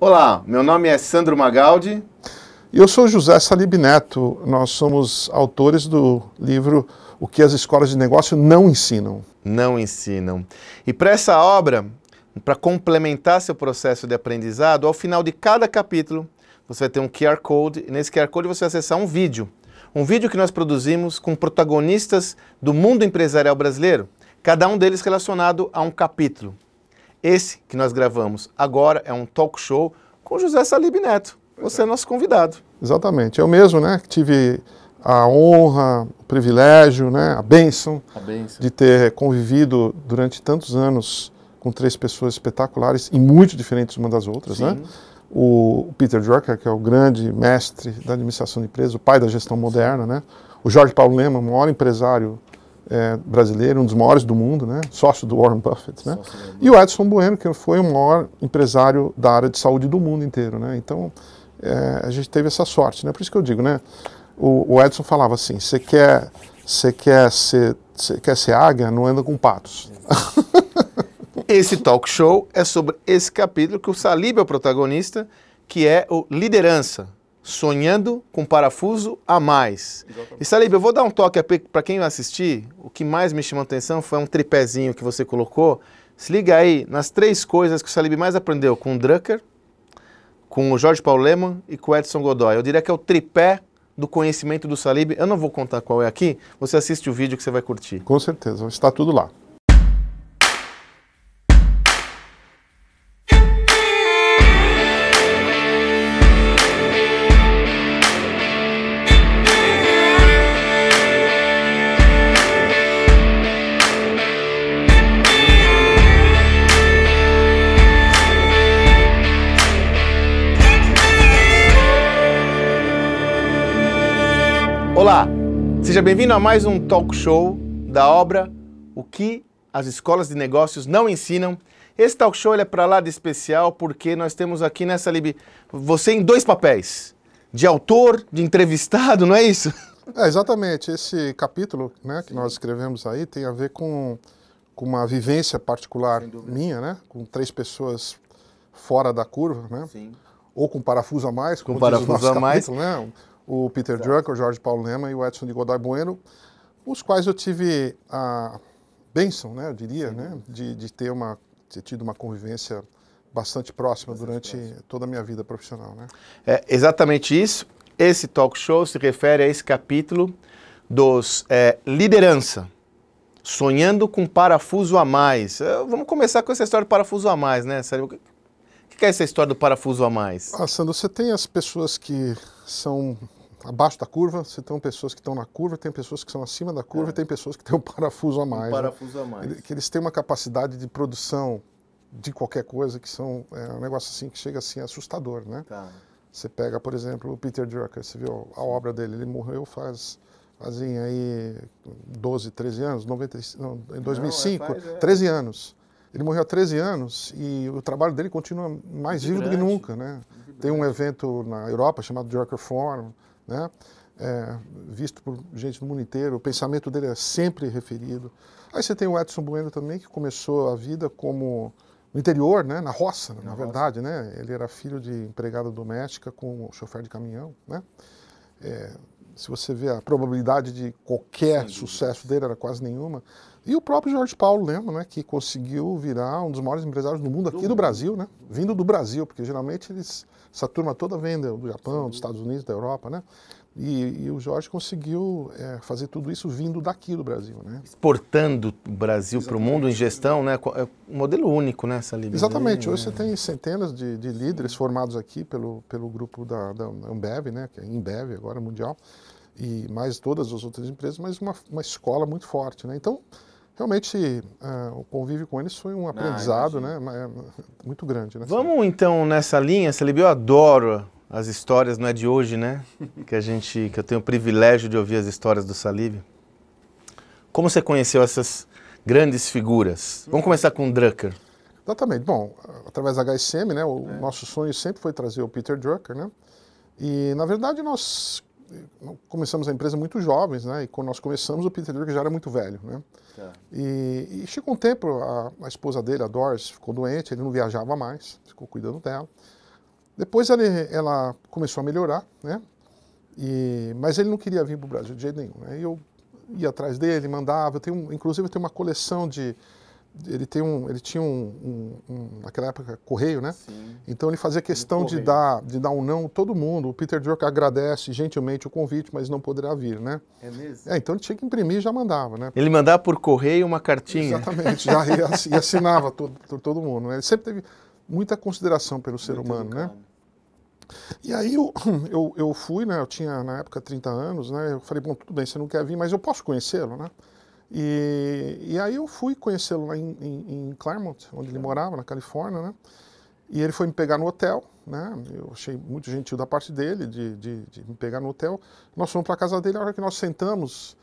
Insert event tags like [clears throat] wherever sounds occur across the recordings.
Olá, meu nome é Sandro Magaldi. E eu sou José Salib Neto. Nós somos autores do livro O que as escolas de negócio não ensinam. Não ensinam. E para essa obra, para complementar seu processo de aprendizado, ao final de cada capítulo, você vai ter um QR Code e nesse QR Code você vai acessar um vídeo. Um vídeo que nós produzimos com protagonistas do mundo empresarial brasileiro, cada um deles relacionado a um capítulo. Esse que nós gravamos agora é um talk show com José Salib Neto. Você é nosso convidado. Exatamente. Eu mesmo, né, tive a honra, o privilégio, né, a bênção, a bênção. de ter convivido durante tantos anos com três pessoas espetaculares e muito diferentes uma das outras, né? Sim. né? O Peter Drucker, que é o grande mestre da administração de empresas, o pai da gestão moderna, né? O Jorge Paulo Lema, o maior empresário é, brasileiro, um dos maiores do mundo, né? sócio do Warren Buffett. Né? E o Edson Bueno, que foi o maior empresário da área de saúde do mundo inteiro. Né? Então, é, a gente teve essa sorte. Né? Por isso que eu digo, né? o, o Edson falava assim, você quer, quer, ser, quer ser águia, não anda com patos. [laughs] Esse talk show é sobre esse capítulo que o Salib é o protagonista, que é o liderança sonhando com parafuso a mais. E Salib, eu vou dar um toque para quem assistir. O que mais me chamou a atenção foi um tripézinho que você colocou. Se liga aí nas três coisas que o Salib mais aprendeu com o Drucker, com o Jorge Paulo Leman e com o Edson Godoy. Eu diria que é o tripé do conhecimento do Salib. Eu não vou contar qual é aqui, você assiste o vídeo que você vai curtir. Com certeza, está tudo lá. Seja bem-vindo a mais um talk show da obra O que as escolas de negócios não ensinam. Esse talk show é para lá de especial porque nós temos aqui nessa lib você em dois papéis, de autor, de entrevistado, não é isso? É, exatamente. Esse capítulo né, que Sim. nós escrevemos aí tem a ver com, com uma vivência particular minha, né? Com três pessoas fora da curva, né? Sim. Ou com parafuso a mais, como com parafuso a mais. né? o Peter Exato. Drucker, o Jorge Paulo Lema e o Edson de Godoy Bueno, os quais eu tive a bênção, né, eu diria, né, de, de ter, uma, ter tido uma convivência bastante próxima durante toda a minha vida profissional. Né? É exatamente isso. Esse talk show se refere a esse capítulo dos é, liderança, sonhando com parafuso a mais. É, vamos começar com essa história do parafuso a mais, né, Sérgio? O que é essa história do parafuso a mais? Ah, Sandro, você tem as pessoas que são abaixo da curva, você tem pessoas que estão na curva, tem pessoas que são acima da curva, é. tem pessoas que têm um [laughs] né? parafuso a mais. Um parafuso a mais. Que eles têm uma capacidade de produção de qualquer coisa que são é, um negócio assim que chega assim assustador, né? Tá. Você pega, por exemplo, o Peter Drucker, você viu a obra dele, ele morreu faz fazem aí 12, 13 anos, 90, não, em 2005, não, é, faz, é. 13 anos. Ele morreu há 13 anos e o trabalho dele continua mais vivo do que nunca, né? Tem um evento na Europa chamado Drucker Forum, né? É, visto por gente do mundo inteiro, o pensamento dele é sempre referido. Aí você tem o Edson Bueno também, que começou a vida como no interior, né, na roça, na, na verdade, roça. né? Ele era filho de empregada doméstica com um chofer de caminhão, né? É, se você vê a probabilidade de qualquer Sim, sucesso dele era quase nenhuma. E o próprio Jorge Paulo lembra, né, que conseguiu virar um dos maiores empresários do mundo aqui do, do Brasil, né? Vindo do Brasil, porque geralmente eles, essa turma toda vem do Japão, dos Estados Unidos, da Europa, né? E, e, o Jorge conseguiu é, fazer tudo isso vindo daqui do Brasil, né? Exportando o Brasil para o mundo em gestão, né? É um modelo único, né, Salib? Exatamente. É. Hoje é. você tem centenas de, de, líderes formados aqui pelo, pelo grupo da, da Ambev, né? Que é Embev agora, mundial, e mais todas as outras empresas, mas uma, uma escola muito forte, né? Então, realmente uh, o convívio com eles foi um ah, aprendizado, ah, né? É muito grande, né? Vamos então nessa linha, Salib, eu adoro as histórias não é de hoje, né? Que a gente, que eu tenho o privilégio de ouvir as histórias do Salive Como você conheceu essas grandes figuras? Vamos começar com o Drucker. Exatamente. Bom, através da HSM, né? O é. nosso sonho sempre foi trazer o Peter Drucker, né? E na verdade nós começamos a empresa muito jovens, né? E quando nós começamos o Peter Drucker já era muito velho, né? É. E, e, chegou um tempo a, a esposa dele, a Doris, ficou doente, ele não viajava mais, ficou cuidando dela. Depois ela, ela começou a melhorar, né? E, mas ele não queria vir para o Brasil de jeito nenhum. Né? E eu ia atrás dele, mandava. Eu tenho, inclusive, eu tenho uma coleção de. Ele, tem um, ele tinha um, um, um naquela época, correio, né? Sim. Então ele fazia questão de dar, de dar um não todo mundo. O Peter Drucker agradece gentilmente o convite, mas não poderá vir, né? É mesmo? É, então ele tinha que imprimir e já mandava, né? Ele mandava por correio uma cartinha. Exatamente, já e [laughs] assinava todo, todo mundo. Né? Ele sempre teve muita consideração pelo ser Muito humano, né? educado. né? E aí eu, [clears throat] eu, eu, fui, né? Eu tinha na época 30 anos, né? Eu falei, bom, tudo bem, você não quer vir, mas eu posso conhecê-lo, né? E, e aí eu fui conhecê-lo lá em, em, em, Claremont, onde ele morava, na Califórnia, né? E ele foi me pegar no hotel, né? Eu achei muito gentil da parte dele de, de, de me pegar no hotel. Nós fomos para a casa dele, a hora que nós sentamos,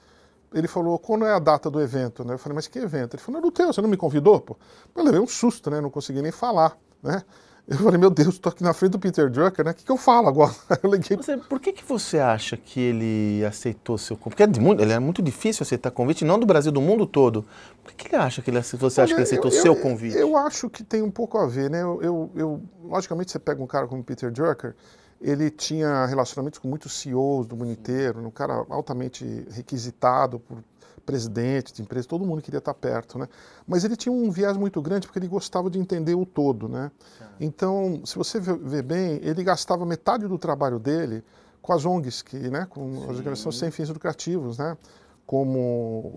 ele falou, quando é a data do evento? Né? Eu falei, mas que evento? Ele falou, não, é do teu, você não me convidou, pô? Eu levei um susto, né? Não consegui nem falar, né? Eu falei, meu Deus, estou aqui na frente do Peter Drucker, né? O que, que eu falo agora? [laughs] Eu liguei... Você, por que, que você acha que ele aceitou seu convite? Porque é muito, ele é muito difícil aceitar convite, não do Brasil, do mundo todo. Por que, que ele acha que ele você acha que ele aceitou eu, seu convite? Eu acho que tem um pouco a ver, né? Eu, eu, logicamente, você pega um cara como Peter Drucker, ele tinha relacionamentos com muitos CEOs do mundo inteiro, um cara altamente requisitado por, presidente de empresa, todo mundo queria estar perto, né? Mas ele tinha um viés muito grande porque ele gostava de entender o todo, né? Então, se você vê bem, ele gastava metade do trabalho dele com as ONGs, que, né, com Sim. as organizações sem fins lucrativos, né? como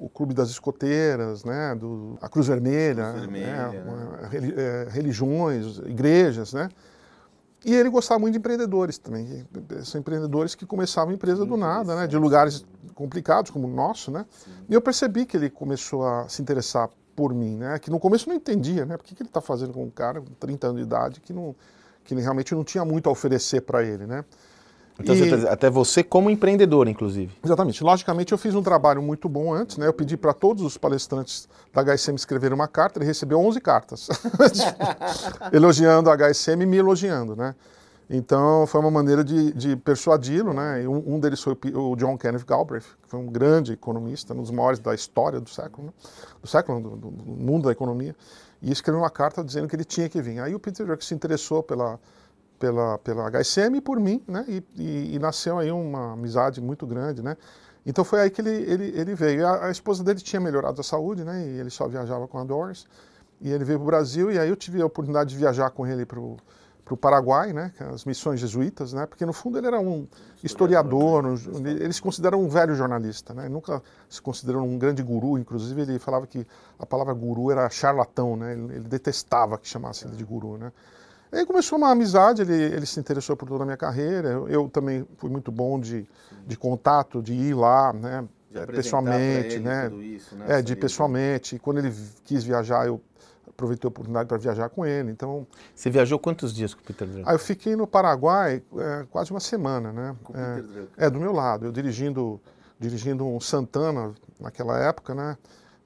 o Clube das Escoteiras, né, do, a Cruz Vermelha, Cruz né? Vermelha né? Né? religiões, igrejas, né? E ele gostava muito de empreendedores também. Eh, são empreendedores que começavam empresa do uhum, nada, né? De lugares complicados como o nosso, né? E eu percebi que ele começou a se interessar por mim, né? Que no começo não entendia, né? Por que, que ele está fazendo com um cara com 30 anos de idade que, não, que realmente não tinha muito a oferecer para ele, né? Então, e... você tá, até você como empreendedor, inclusive. Exatamente. Logicamente, eu fiz um trabalho muito bom antes, né? Eu pedi para todos os palestrantes da HSM escreverem uma carta, ele recebeu 11 cartas. [laughs] elogiando a HSM e me elogiando, né? Então, foi uma maneira de, de persuadi-lo, né? E um, um deles foi o, o John Kenneth Galbraith, que foi um grande economista, um dos maiores da história do século, né? do século, do, do mundo da economia, e escreveu uma carta dizendo que ele tinha que vir. Aí o Peter Drucker se interessou pela pela, pela HSM e por mim, né? E, e, e, nasceu aí uma amizade muito grande, né? Então foi aí que ele, ele, ele veio. A, a, esposa dele tinha melhorado a saúde, né? E ele só viajava com a Doris. E ele veio para o Brasil e aí eu tive a oportunidade de viajar com ele para o Paraguai, né? É as missões jesuítas, né? Porque no fundo ele era um historiador, eles se consideram um velho jornalista, né? Nunca se considerou um grande guru, inclusive ele falava que a palavra guru era charlatão, né? Ele, ele detestava que chamasse ele de guru, né? Aí começou uma amizade, ele, ele se interessou por toda a minha carreira. Eu, eu também fui muito bom de, de contato, de ir lá, né? pessoalmente, né? Isso, né? É, de pessoalmente. E quando ele quis viajar, eu aproveitei a oportunidade para viajar com ele. Então. Você viajou quantos dias com o Peter Drucker? Aí eu fiquei no Paraguai é, quase uma semana, né? Com o é, Peter É, do meu lado, eu dirigindo, dirigindo um Santana naquela época, né?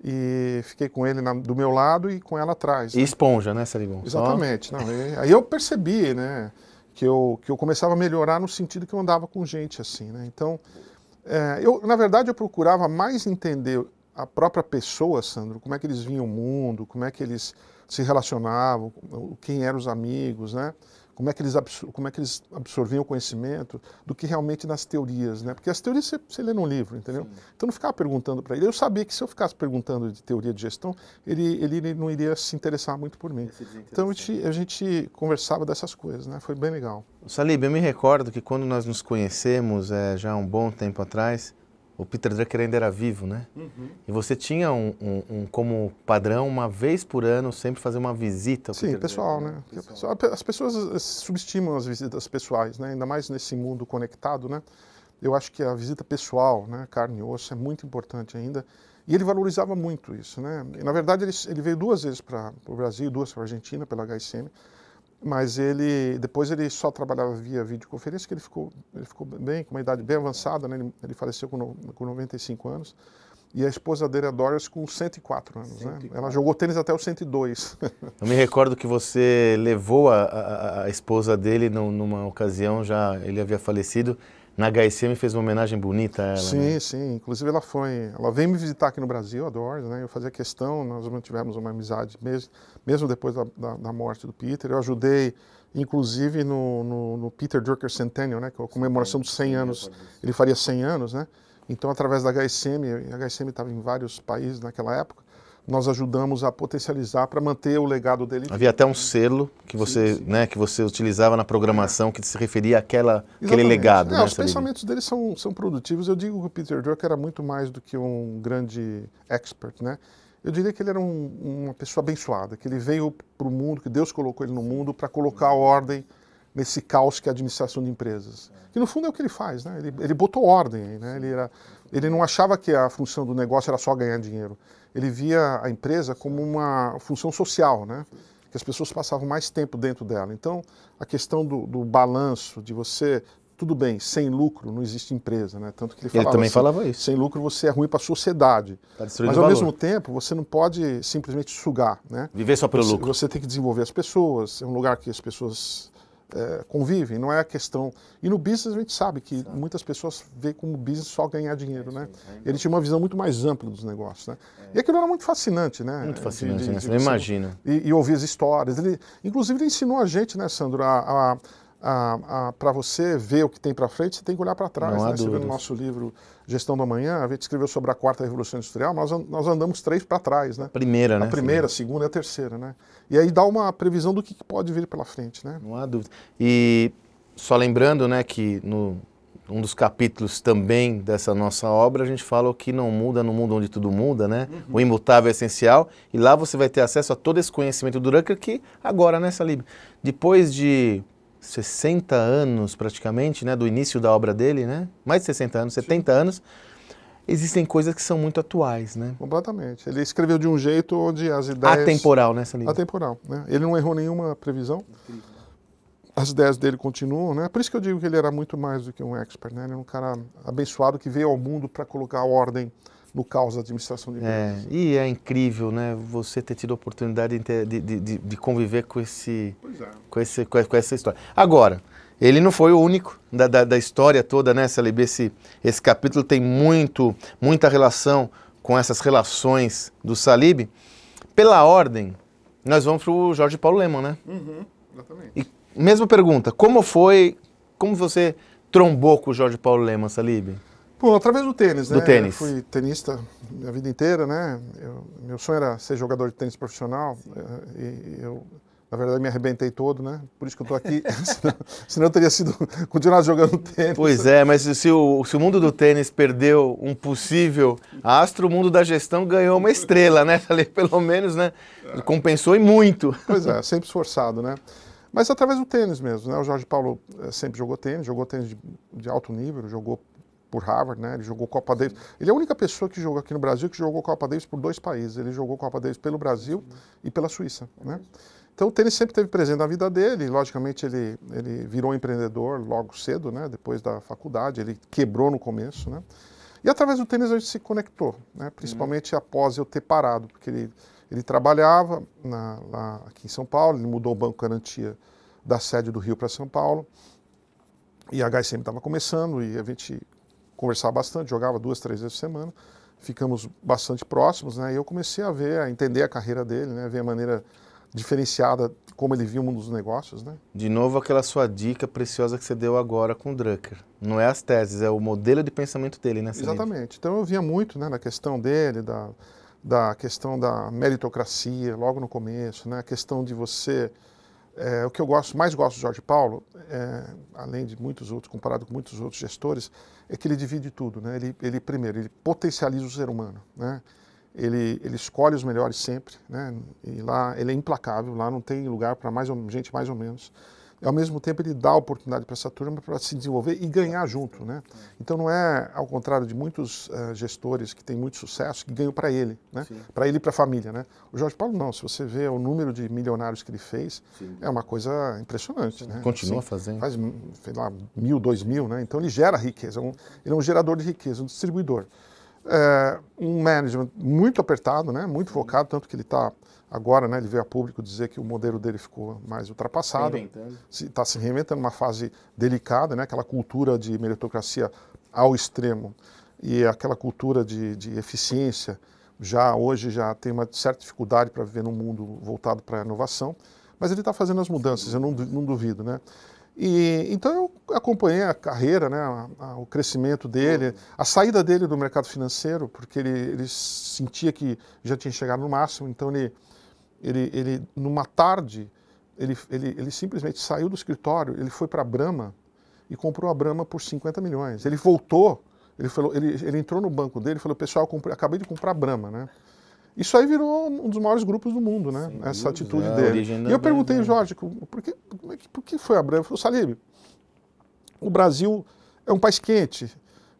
e fiquei com ele na, do meu lado e com ela atrás. E né? esponja, né, Saligon? Exatamente. Não, e, aí eu percebi, né, que eu, que eu começava a melhorar no sentido que eu andava com gente, assim, né? Então, é, eu, na verdade, eu procurava mais entender a própria pessoa, Sandro, como é que eles vinham o mundo, como é que eles se relacionavam, quem eram os amigos, né? como é que eles, como é que eles absorviam o conhecimento, do que realmente nas teorias, né? Porque as teorias você, você lê num livro, entendeu? Sim. Então não ficava perguntando para ele. Eu sabia que se eu ficasse perguntando de teoria de gestão, ele, ele não iria se interessar muito por mim. Então a gente, a gente, conversava dessas coisas, né? Foi bem legal. Salib, eu me recordo que quando nós nos conhecemos, é, já há um bom tempo atrás, o Peter Drucker ainda era vivo, né? Uhum. E você tinha um, um, um, como padrão, uma vez por ano, sempre fazer uma visita ao Sim, Peter pessoal, Drucker. né? Pessoal. As pessoas eh, subestimam as visitas pessoais, né? Ainda mais nesse mundo conectado, né? Eu acho que a visita pessoal, né? Carne e osso, é muito importante ainda. E ele valorizava muito isso, né? E, na verdade, ele, ele veio duas vezes para o Brasil, duas para a Argentina, pela HSM mas ele depois ele só trabalhava via videoconferência, que ele ficou, ele ficou bem, com uma idade bem avançada, né? ele, ele faleceu com, no, com 95 anos, e a esposa dele, a Doris, com 104 anos. 104. Né? Ela jogou tênis até os 102. [laughs] Eu me recordo que você levou a, a, a esposa dele numa ocasião, já ele havia falecido, na HSM fez uma homenagem bonita a ela. Sim, né? sim. Inclusive ela foi, ela veio me visitar aqui no Brasil, a Doris, né? Eu fazia questão, nós mantivemos uma amizade mesmo, mesmo depois da, da, da morte do Peter. Eu ajudei, inclusive no, no, no Peter Drucker Centennial, né? Que é a comemoração dos 100 anos, ele faria 100 anos, né? Então através da HSM, a HSM estava em vários países naquela época nós ajudamos a potencializar para manter o legado dele. Havia até um selo que você, sim, sim. Né, que você utilizava na programação que se referia àquela, aquele legado. É, né, os pensamentos dele são, são produtivos. Eu digo que o Peter Drucker era muito mais do que um grande expert, né? Eu diria que ele era um, uma pessoa abençoada, que ele veio para o mundo, que Deus colocou ele no mundo para colocar a ordem nesse caos que é a administração de empresas. É. Que no fundo é o que ele faz, né? Ele, ele botou ordem, né? Ele, era, ele não achava que a função do negócio era só ganhar dinheiro. Ele via a empresa como uma função social, né? Que as pessoas passavam mais tempo dentro dela. Então, a questão do, do balanço, de você tudo bem, sem lucro não existe empresa, né? Tanto que ele, falava, ele também assim, falava isso. Sem lucro você é ruim para a sociedade. Tá Mas ao valor. mesmo tempo você não pode simplesmente sugar, né? Viver só pelo você, lucro. Você tem que desenvolver as pessoas. É um lugar que as pessoas é, convivem, não é a questão. E no business a gente sabe que muitas pessoas veem como business só ganhar dinheiro, é, né? É Ele tinha uma visão muito mais ampla dos negócios, né? É. E aquilo era muito fascinante, né? Muito fascinante, de, né? de, de, né? Você imagina. E, e, ouvir as histórias. Ele, inclusive ele ensinou a gente, né, Sandro, a, a para você ver o que tem para frente, você tem que olhar para trás. Não né? Você vê no nosso livro Gestão do Amanhã, a gente escreveu sobre a quarta revolução industrial, mas nós andamos três para trás, né? primeira, né? A primeira, a segunda e a terceira, né? E aí dá uma previsão do que pode vir pela frente, né? Não há dúvida. E só lembrando, né, que no um dos capítulos também dessa nossa obra, a gente fala o que não muda no mundo onde tudo muda, né? Uhum. O imutável é essencial. E lá você vai ter acesso a todo esse conhecimento do Drucker que agora, né, Salib? Depois de 60 anos praticamente, né, do início da obra dele, né? Mais de 60 anos, 70 Sim. anos. Existem coisas que são muito atuais, né? Completamente. Ele escreveu de um jeito onde as ideias atemporal, né, Atemporal, né? Ele não errou nenhuma previsão. As ideias dele continuam, né? Por isso que eu digo que ele era muito mais do que um expert, né? Ele é um cara abençoado que veio ao mundo para colocar ordem no caos da administração de é, empresas. É, e é incrível, né? Você ter tido a oportunidade de, de, de, de conviver com esse, é. com esse, com essa história. Agora, ele não foi o único da, da, da história toda, né, CLB? Esse, esse capítulo tem muito, muita relação com essas relações do Salib. Pela ordem, nós vamos para o Jorge Paulo Lemon, né? Uhum, exatamente. E mesma pergunta, como foi, como você trombou com o Jorge Paulo Lemon, Salib? Bom, através do tênis, do né? Tênis. Eu fui tenista minha vida inteira, né? Eu, meu sonho era ser jogador de tênis profissional eh, e eu, na verdade, me arrebentei todo, né? Por isso que eu estou aqui, [laughs] senão, senão, eu teria sido [laughs] continuado jogando tênis. Pois é, mas se o, se o mundo do tênis perdeu um possível astro, o mundo da gestão ganhou uma estrela, né? Falei, [laughs] pelo menos, né? É. Compensou e muito. Pois é, sempre esforçado, né? Mas através do tênis mesmo, né? O Jorge Paulo eh, sempre jogou tênis, jogou tênis de, de alto nível, jogou por Harvard, né? Ele jogou Copa Davis. Ele é a única pessoa que jogou aqui no Brasil que jogou Copa Davis por dois países. Ele jogou Copa Davis pelo Brasil e pela Suíça, é né? Então o tênis sempre teve presente na vida dele. Logicamente ele ele virou empreendedor logo cedo, né? Depois da faculdade ele quebrou no começo, né? E através do tênis a gente se conectou, né? Principalmente uhum. após eu ter parado, porque ele ele trabalhava na, lá aqui em São Paulo. Ele mudou o banco garantia da sede do Rio para São Paulo. E a HSM estava começando e a gente conversar bastante, jogava duas, três vezes por semana, ficamos bastante próximos, né? E eu comecei a ver, a entender a carreira dele, né? Ver a maneira diferenciada como ele via o mundo dos negócios, né? De novo aquela sua dica preciosa que você deu agora com o Drucker. Não é as teses, é o modelo de pensamento dele, né? Exatamente. Então eu via muito, né, na questão dele, da, da questão da meritocracia, logo no começo, né? A questão de você é, o que eu gosto, mais gosto do Jorge Paulo, é, além de muitos outros, comparado com muitos outros gestores, é que ele divide tudo. Né? Ele, ele primeiro, ele potencializa o ser humano. Né? Ele, ele escolhe os melhores sempre. Né? E lá ele é implacável, lá não tem lugar para mais gente mais ou menos e ao mesmo tempo ele dá a oportunidade para essa turma para se desenvolver e ganhar junto, né? Então não é ao contrário de muitos uh, gestores que têm muito sucesso que ganham para ele, né? Para ele e para a família, né? O Jorge Paulo não, se você vê o número de milionários que ele fez, Sim. é uma coisa impressionante, Sim. né? Continua assim, fazendo. Faz, sei lá, mil, dois mil, né? Então ele gera riqueza, é um, ele é um gerador de riqueza, um distribuidor. É, um management muito apertado, né? muito uhum. focado, tanto que ele está agora, né? ele veio a público dizer que o modelo dele ficou mais ultrapassado. Está se, reinventando uma fase delicada, né? aquela cultura de meritocracia ao extremo e aquela cultura de, de eficiência já hoje já tem uma certa dificuldade para viver num mundo voltado para a inovação, mas ele está fazendo as mudanças, eu não, não duvido, né? E, então eu acompanhei a carreira, né, a, a, o crescimento dele, a saída dele do mercado financeiro, porque ele, ele sentia que já tinha chegado no máximo, então ele, ele, ele numa tarde, ele, ele, ele simplesmente saiu do escritório, ele foi para a Brahma e comprou a Brahma por 50 milhões. Ele voltou, ele, falou, ele, ele entrou no banco dele e falou, pessoal, comprei, acabei de comprar a Brahma, né? Isso aí virou um dos maiores grupos do mundo, né? Sim, Essa atitude é, dele. E eu perguntei, banda. Né? Jorge, por é que, por que foi a Brahma? Ele falou, Salib, o Brasil é um país quente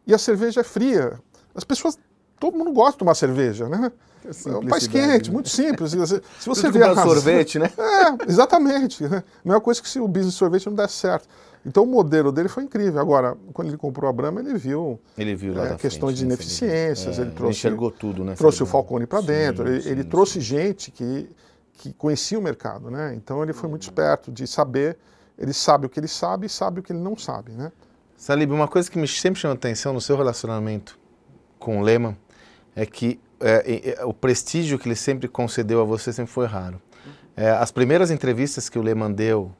e a cerveja é fria. As pessoas, todo mundo gosta de tomar cerveja, né? É um país quente, né? muito simples. Se você vê a... sorvete, né? [laughs] É, exatamente. Né? coisa é coisa que se o business sorvete não der certo. Então o modelo dele foi incrível. Agora, quando ele comprou a Brahma, ele viu, ele viu é, questões frente, de né, ineficiências, ele, é, ele trouxe, enxergou tudo, né? Trouxe o Falcone para dentro, sim, ele, sim, ele sim. trouxe gente que, que conhecia o mercado, né? Então ele foi muito esperto de saber, ele sabe o que ele sabe e sabe o que ele não sabe, né? Salib, uma coisa que me sempre chama atenção no seu relacionamento com o Lehman é que é, o prestígio que ele sempre concedeu a você sempre foi raro. É, as primeiras entrevistas que o Lehman deu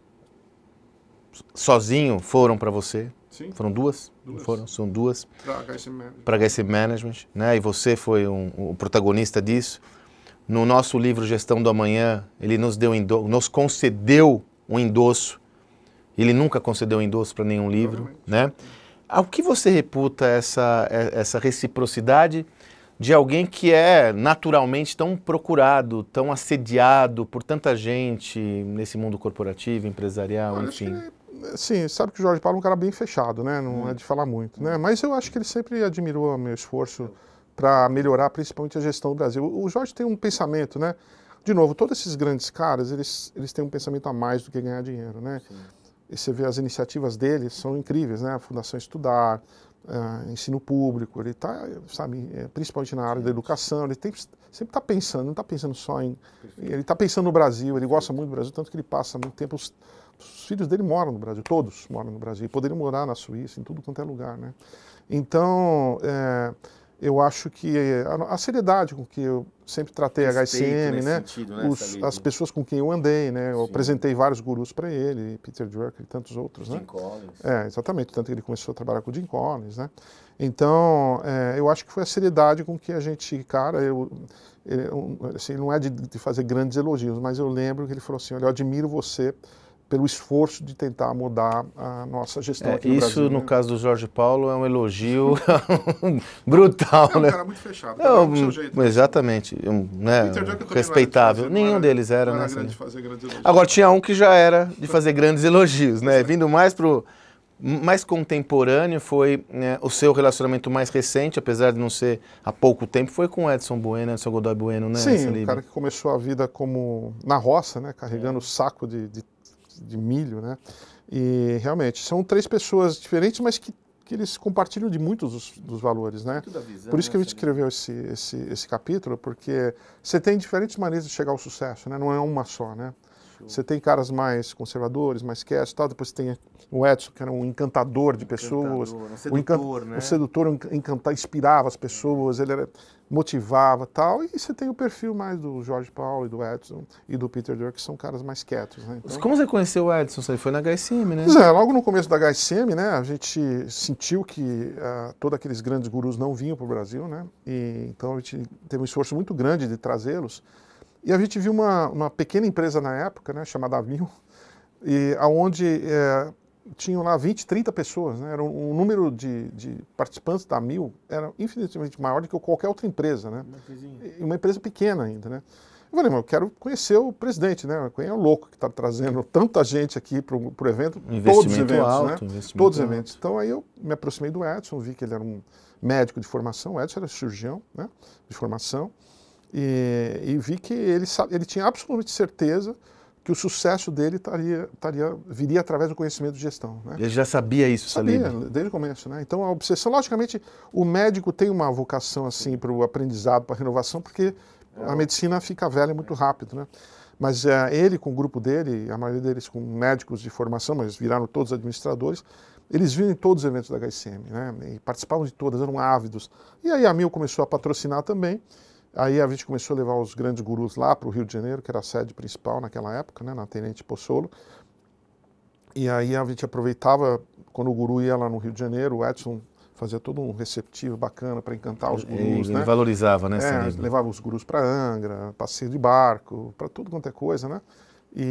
sozinho foram para você. Sim. Foram duas? duas. Foram, são duas. Para HSM Management. Para HSM Management, né? E você foi um, o protagonista disso. No nosso livro Gestão do Amanhã, ele nos deu nos concedeu um endosso. Ele nunca concedeu um endosso para nenhum livro, né? Ao que você reputa essa é, essa reciprocidade de alguém que é naturalmente tão procurado, tão assediado por tanta gente nesse mundo corporativo, empresarial, Olha, enfim? Sim, sabe que o Jorge Paulo é um cara bem fechado, né? Não é hum. é de falar muito, né? Hum. Mas eu acho que ele sempre admirou meu esforço para melhorar principalmente a gestão do Brasil. O Jorge tem um pensamento, né? De novo, todos esses grandes caras, eles, eles têm um pensamento a mais do que ganhar dinheiro, né? Sim. E você vê as iniciativas dele, são incríveis, né? A Fundação Estudar, uh, ensino público, ele está, sabe, é, principalmente na área Sim. da educação, ele tem, sempre está pensando, não está pensando só em... Ele está pensando no Brasil, ele gosta muito do Brasil, tanto que ele passa muito tempo os filhos dele moram no Brasil, todos moram no Brasil, poderiam morar na Suíça, em tudo quanto é lugar, né? Então, é, eu acho que a, a, seriedade com que eu sempre tratei Respeito HSM, né? Sentido, né? Os, as pessoas com quem eu andei, né? Eu Sim. apresentei vários gurus para ele, Peter Drucker e tantos outros, né? Jim né? Collins. É, exatamente. Tanto que ele começou a trabalhar com o Jim Collins, né? Então, é, eu acho que foi a seriedade com que a gente, cara, eu, ele, assim, não é de, de fazer grandes elogios, mas eu lembro que ele falou assim, olha, eu admiro você pelo esforço de tentar mudar a nossa gestão é, aqui no isso, Brasil. no né? caso do Jorge Paulo, é um elogio brutal, [laughs] é um né? cara muito fechado, é, tá um, seu jeito. Né? Exatamente, um, né, respeitável. Nenhum era, deles era, né, era né? Assim. Agora, tinha um que já era de fazer grandes elogios, né? Vindo mais o... mais contemporâneo foi né, o seu relacionamento mais recente, apesar de não ser há pouco tempo, foi com Edson Bueno, Edson Godoy Bueno, né? Sim, o cara que começou a vida como na roça, né, carregando é. saco de, de de milho, né? E realmente são três pessoas diferentes, mas que, que eles compartilham de muitos dos, dos valores, né? Visão, Por isso que a né, gente escreveu esse, esse, esse capítulo, porque você tem diferentes maneiras de chegar ao sucesso, né? Não é uma só, né? Você tem caras mais conservadores, mais quietos tal. Depois você tem o Edson, que era um encantador de pessoas. Encantador, um sedutor, o, encan... né? o sedutor encantava, inspirava as pessoas, ele era... motivava tal. E você tem o perfil mais do Jorge Paulo e do Edson e do Peter Durk, que são caras mais quietos. Né? Então... Como você conheceu o Edson? Você foi na HSM, né? Pois é, logo no começo da HSM, né, a gente sentiu que uh, todos aqueles grandes gurus não vinham para o Brasil, né? E, então a gente teve um esforço muito grande de trazê-los. E a gente viu uma, uma pequena empresa na época, né, chamada Avil, e aonde é, tinham lá 20, 30 pessoas, né? Era um, um número de, de, participantes da Mil era infinitamente maior do que qualquer outra empresa, né? Uma, uma empresa pequena ainda, né? Eu falei, mas eu quero conhecer o presidente, né? Quem é o louco que está trazendo tanta gente aqui para o evento? Todos os né, eventos, alto, né? Todos os eventos. Então aí eu me aproximei do Edson, vi que ele era um médico de formação, o Edson era cirurgião, né? De formação. E, e vi que ele, ele tinha absolutamente certeza que o sucesso dele taria, taria, viria através do conhecimento de gestão. Né? Ele já sabia isso, sabia, Salib. desde o começo. Né? Então, a obsessão, logicamente, o médico tem uma vocação assim para o aprendizado, para a renovação, porque é. a medicina fica velha muito rápido. Né? Mas é, ele, com o grupo dele, a maioria deles com médicos de formação, mas viraram todos administradores, eles vinham em todos os eventos da HSM, né? e participavam de todas, eram ávidos. E aí a Mil começou a patrocinar também, Aí a gente começou a levar os grandes gurus lá para o Rio de Janeiro, que era a sede principal naquela época, né, na Tenente Possolo. E aí a gente aproveitava, quando o guru ia lá no Rio de Janeiro, o Edson fazia todo um receptivo bacana para encantar os gurus. Né? Ele né? valorizava, né? É, levava os gurus para Angra, passeio de barco, para tudo quanto é coisa, né? E,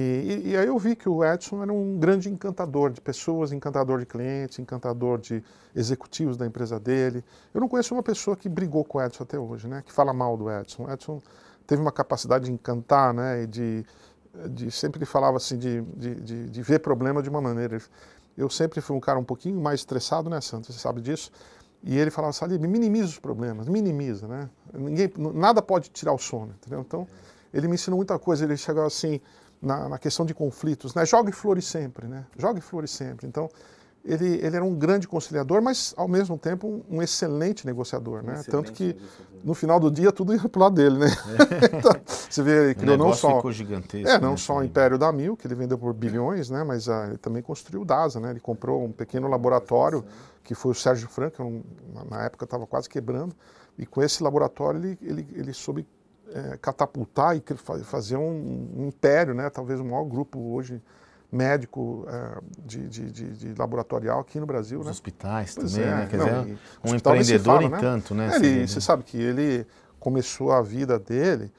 e, e, aí eu vi que o Edson era um grande encantador de pessoas, encantador de clientes, encantador de executivos da empresa dele. Eu não conheço uma pessoa que brigou com o Edson até hoje, né? Que fala mal do Edson. O Edson teve uma capacidade de encantar, né? E de, de sempre ele falava assim de, de, de, de ver problema de uma maneira. Eu sempre fui um cara um pouquinho mais estressado, né, Santos? Você sabe disso. E ele falava, assim me minimiza os problemas, minimiza, né? Ninguém, nada pode tirar o sono, entendeu? Então, ele me ensinou muita coisa. Ele chegava assim na, na, questão de conflitos, né? Jogue flores sempre, né? Jogue flores sempre. Então, ele, ele era um grande conciliador, mas ao mesmo tempo um, um excelente negociador, um né? Excelente Tanto que no final do dia tudo ia pro lado dele, né? É. [laughs] então, você vê ele criou não só ficou gigantesco, é né, não né? só o Império da Mil que ele vendeu por bilhões, né? Mas ah, ele também construiu o DASA, né? Ele comprou um pequeno laboratório que foi o Sérgio Franco, um, na época estava quase quebrando, e com esse laboratório ele, ele, ele soube é, catapultar e fazer um, um, império, né? talvez o maior grupo hoje médico é, de, de, de, de, laboratorial aqui no Brasil. Os né? hospitais pois também, é. né? Quer Não, dizer, um empreendedor fala, em né? tanto, né? É, assim, ele, né? você sabe que ele começou a vida dele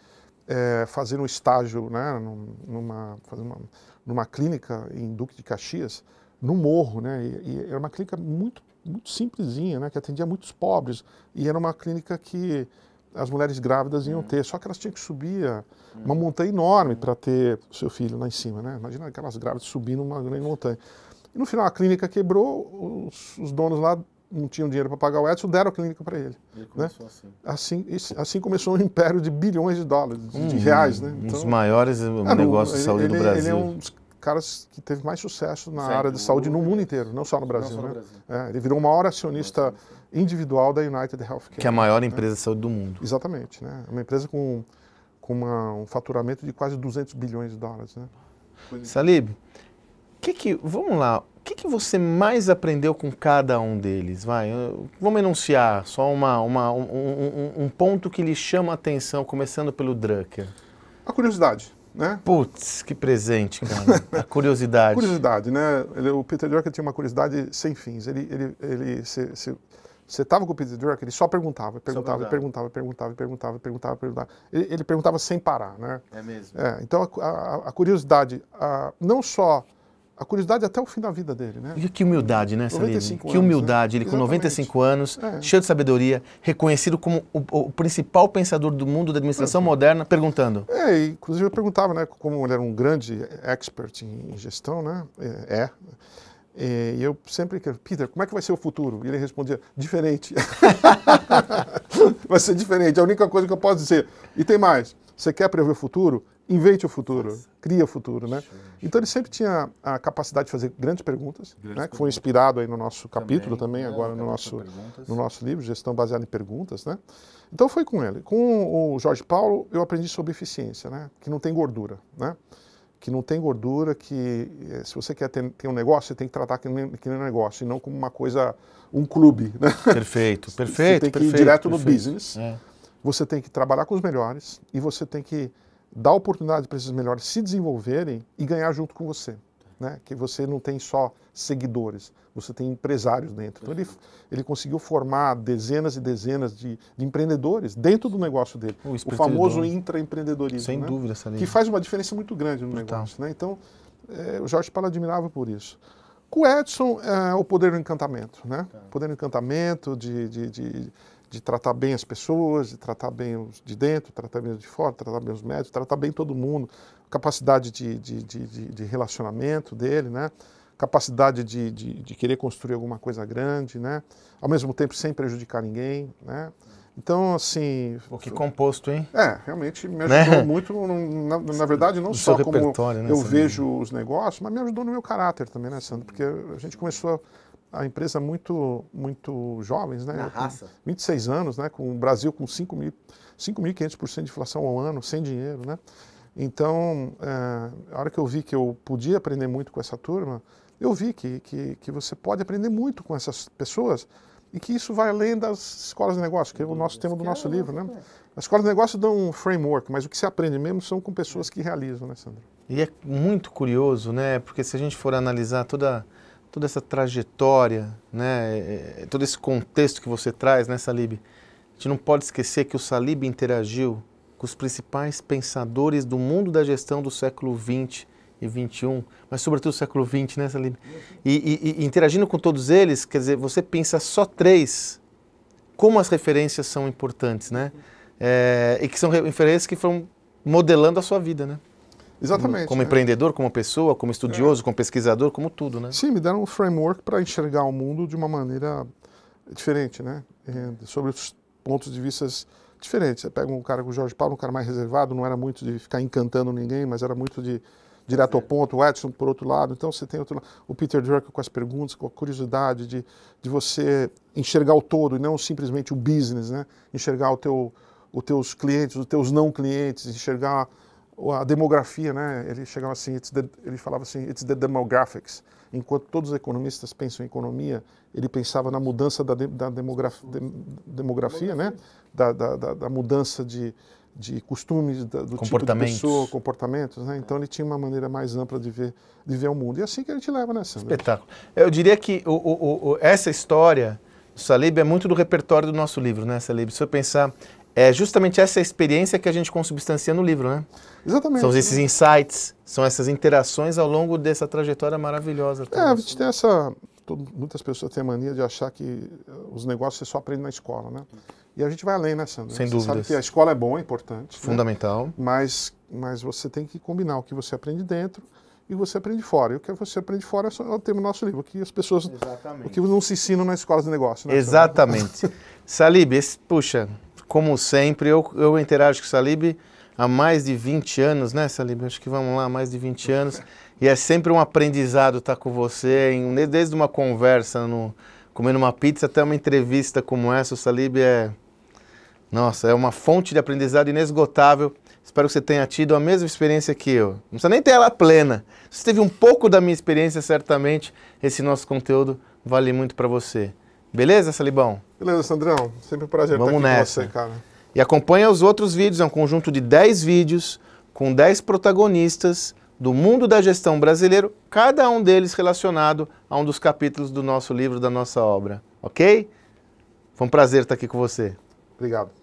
é, fazendo um estágio né, numa, uma, numa clínica em Duque de Caxias, no morro, né? E, e era uma clínica muito, muito simplesinha, né? Que atendia muitos pobres. E era uma clínica que as mulheres grávidas iam hum. ter, só que elas tinham que subir uma montanha enorme para ter o seu filho lá em cima, né? Imagina aquelas grávidas subindo uma grande montanha. E no final a clínica quebrou, os, os donos lá não tinham dinheiro para pagar o Edson, deram a clínica para ele. ele né? assim. assim. Assim, começou um império de bilhões de dólares, hum, de reais. Né? Então, um dos então, maiores é, negócios de saúde ele, do Brasil. Ele é um dos caras que teve mais sucesso na área de saúde no mundo inteiro, não só no Brasil. Só no né? Brasil. Né? É, ele virou o maior acionista individual da United Healthcare. Que é a maior né? empresa de saúde do mundo. Exatamente. Né? É uma empresa com, com uma, um faturamento de quase 200 bilhões de dólares. Né? Salib, que que, vamos lá, o que, que você mais aprendeu com cada um deles? Vai, vamos enunciar só uma, uma um, um, um, ponto que lhe chama a atenção, começando pelo Drucker. A curiosidade. Né? Putz, que presente, cara. A [laughs] curiosidade. curiosidade, né? Ele, o Peter Drucker tinha uma curiosidade sem fins. Ele, ele, ele se, se você estava com o Peter Drucker, ele só perguntava, perguntava, só perguntava, perguntava, perguntava, perguntava, perguntava. Ele, ele, perguntava sem parar, né? É mesmo. É, então a, a, a curiosidade, a, não só a curiosidade até o fim da vida dele, né? E que humildade, né, Salim? Que humildade, né? ele com 95 anos, é. cheio de sabedoria, reconhecido como o, o principal pensador do mundo da administração é. moderna, perguntando. É, inclusive eu perguntava, né, como ele era um grande expert em gestão, né? É. é. E eu sempre Peter, como é que vai ser o futuro? E ele respondia, diferente. [laughs] vai ser diferente, é a única coisa que eu posso dizer. E tem mais, você quer prever o futuro? Invente o futuro, Nossa. cria o futuro, né? Gente. Então ele sempre tinha a capacidade de fazer grandes perguntas, grandes né? Que foi inspirado aí no nosso capítulo também, também é, agora no nosso, no nosso livro, Gestão Baseada em Perguntas, né? Então foi com ele. Com o Jorge Paulo, eu aprendi sobre eficiência, né? Que não tem gordura, né? que não tem gordura, que eh, se você quer ter, ter um negócio, você tem que tratar que nem, um negócio, e não como uma coisa, um clube. Né? Perfeito, [laughs] perfeito. Você tem que perfeito, ir direto perfeito. no business, é. você tem que trabalhar com os melhores e você tem que dar oportunidade para esses melhores se desenvolverem e ganhar junto com você né? que você não tem só seguidores, você tem empresários dentro. Então ele, ele conseguiu formar dezenas e dezenas de, de empreendedores dentro do negócio dele. O, o famoso intraempreendedorismo. Sem né? dúvida, essa Que faz uma diferença muito grande no Total. negócio. Né? Então, é, o Jorge Paulo admirava por isso. Com o Edson, é, o poder do encantamento. Né? O tá. poder do encantamento, de, de, de de tratar bem as pessoas, de tratar bem os de dentro, tratar bem os de fora, tratar bem os médicos, tratar bem todo mundo, capacidade de, de, de, de relacionamento dele, né? capacidade de, de, querer construir alguma coisa grande, né? ao mesmo tempo sem prejudicar ninguém. Né? Então, assim. O que composto, hein? É, realmente me ajudou né? muito, na, na, verdade, não só como né, eu Sandro? vejo os negócios, mas me ajudou no meu caráter também, né, Sandro? Porque a gente começou a a empresa muito, muito jovens, né? Na raça. 26 anos, né? Com o Brasil com 5.500% de inflação ao ano, sem dinheiro, né? Então, é, a hora que eu vi que eu podia aprender muito com essa turma, eu vi que, que, que você pode aprender muito com essas pessoas e que isso vai além das escolas de negócio, que é o nosso tema do nosso livro, né? É. As escolas de negócio dão um framework, mas o que se aprende mesmo são com pessoas é. que realizam, né, Sandra E é muito curioso, né? Porque se a gente for analisar toda toda essa trajetória, né, eh, eh, todo esse contexto que você traz, né, Salib? A gente não pode esquecer que o Salib interagiu com os principais pensadores do mundo da gestão do século XX e XXI, mas sobretudo do século XX, né, Salib? E, e, e interagindo com todos eles, quer dizer, você pensa só três, como as referências são importantes, né? É, e que são referências que foram modelando a sua vida, né? Exatamente. Como é. empreendedor, como pessoa, como estudioso, é. como pesquisador, como tudo, né? Sim, me deram um framework para enxergar o mundo de uma maneira diferente, né? É, sobre os pontos de vista diferentes. Você pega um cara como o Jorge Paulo, um cara mais reservado, não era muito de ficar encantando ninguém, mas era muito de direto ao ponto, o Edson por outro lado, então você tem outro lado. o Peter Drucker com as perguntas, com a curiosidade de, de você enxergar o todo e não simplesmente o business, né? Enxergar o teu, os teus clientes, os teus não clientes, enxergar a demografia, né? Ele chegava assim, the, ele falava assim, it's the demographics. Enquanto todos os economistas pensam em economia, ele pensava na mudança da, de, da demografia, de, demografia, né? Da, da, da, mudança de, de costumes, da, do tipo de pessoa, comportamentos, né? Então ele tinha uma maneira mais ampla de ver, de ver o mundo. E é assim que a gente leva nessa. Né, Espetáculo. Eu diria que o, o, o, essa história... O Salib é muito do repertório do nosso livro, né, Salib? Se eu pensar é justamente essa experiência que a gente consubstancia no livro, né? Exatamente. São né? esses insights, são essas interações ao longo dessa trajetória maravilhosa. É, a gente tem essa. Muitas pessoas têm a mania de achar que eh, os negócios você só aprende na escola, né? E a gente vai além, né, Sandra? Sem dúvida. sabe que a escola é bom, é importante. Né? Fundamental. Né? Mas, mas você tem que combinar o que você aprende dentro e você aprende fora. E o que você aprende fora é, é o tema do nosso livro, que as pessoas. Exatamente. O que não se ensinam na escola de negócio, né? Exatamente. [laughs] Salib, esse, puxa, como sempre, eu, eu interajo com o Salib há mais de 20 anos, né, Salib? Acho que vamos lá, mais de 20 anos. [laughs] E é sempre um aprendizado estar tá com você, em, desde uma conversa, no, comendo uma pizza, até uma entrevista como essa. O Salib é, nossa, é uma fonte de aprendizado inesgotável. Espero que você tenha tido a mesma experiência que eu. Não precisa nem ter ela plena. Se você teve um pouco da minha experiência, certamente esse nosso conteúdo vale muito para você. Beleza, Salibão? Beleza, Sandrão. Sempre um prazer Vamos estar aqui nessa. com você, cara. E acompanha os outros vídeos, é um conjunto de 10 vídeos com 10 protagonistas do mundo da gestão brasileiro, cada um deles relacionado a um dos capítulos do nosso livro, da nossa obra, ok? Foi um prazer estar aqui com você. Obrigado.